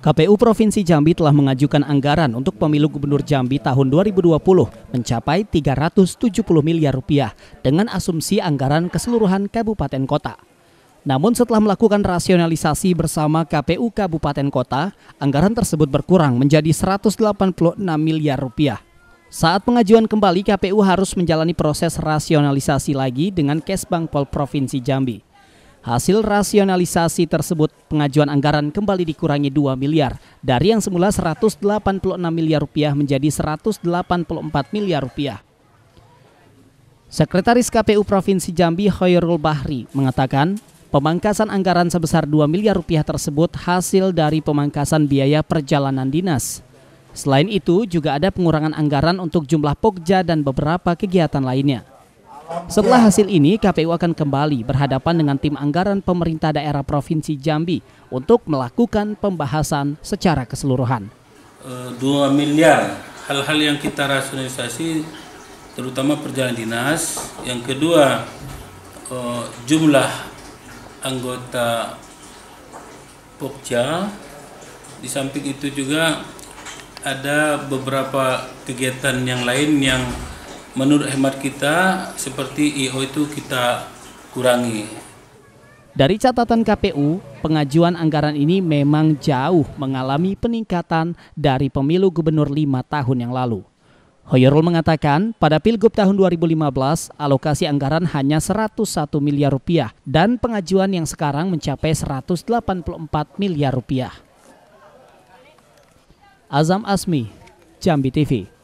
KPU Provinsi Jambi telah mengajukan anggaran untuk pemilu Gubernur Jambi tahun 2020 mencapai 370 miliar rupiah dengan asumsi anggaran keseluruhan kabupaten kota. Namun setelah melakukan rasionalisasi bersama KPU Kabupaten Kota, anggaran tersebut berkurang menjadi 186 miliar rupiah. Saat pengajuan kembali, KPU harus menjalani proses rasionalisasi lagi dengan Kesbangpol Provinsi Jambi. Hasil rasionalisasi tersebut, pengajuan anggaran kembali dikurangi 2 miliar dari yang semula 186 miliar rupiah menjadi 184 miliar rupiah. Sekretaris KPU Provinsi Jambi Khairul Bahri mengatakan, pemangkasan anggaran sebesar 2 miliar rupiah tersebut hasil dari pemangkasan biaya perjalanan dinas. Selain itu, juga ada pengurangan anggaran untuk jumlah pokja dan beberapa kegiatan lainnya. Setelah hasil ini, KPU akan kembali berhadapan dengan tim anggaran pemerintah daerah Provinsi Jambi untuk melakukan pembahasan secara keseluruhan. 2 eh, miliar hal-hal yang kita rasionalisasi terutama perjalanan dinas. Yang kedua, eh, jumlah anggota Pokja. Di samping itu juga ada beberapa kegiatan yang lain yang menurut hemat kita seperti IO itu kita kurangi. Dari catatan KPU, pengajuan anggaran ini memang jauh mengalami peningkatan dari pemilu gubernur lima tahun yang lalu. Hoyerul mengatakan, pada Pilgub tahun 2015, alokasi anggaran hanya 101 miliar rupiah dan pengajuan yang sekarang mencapai 184 miliar rupiah. Azam Asmi, Jambi TV.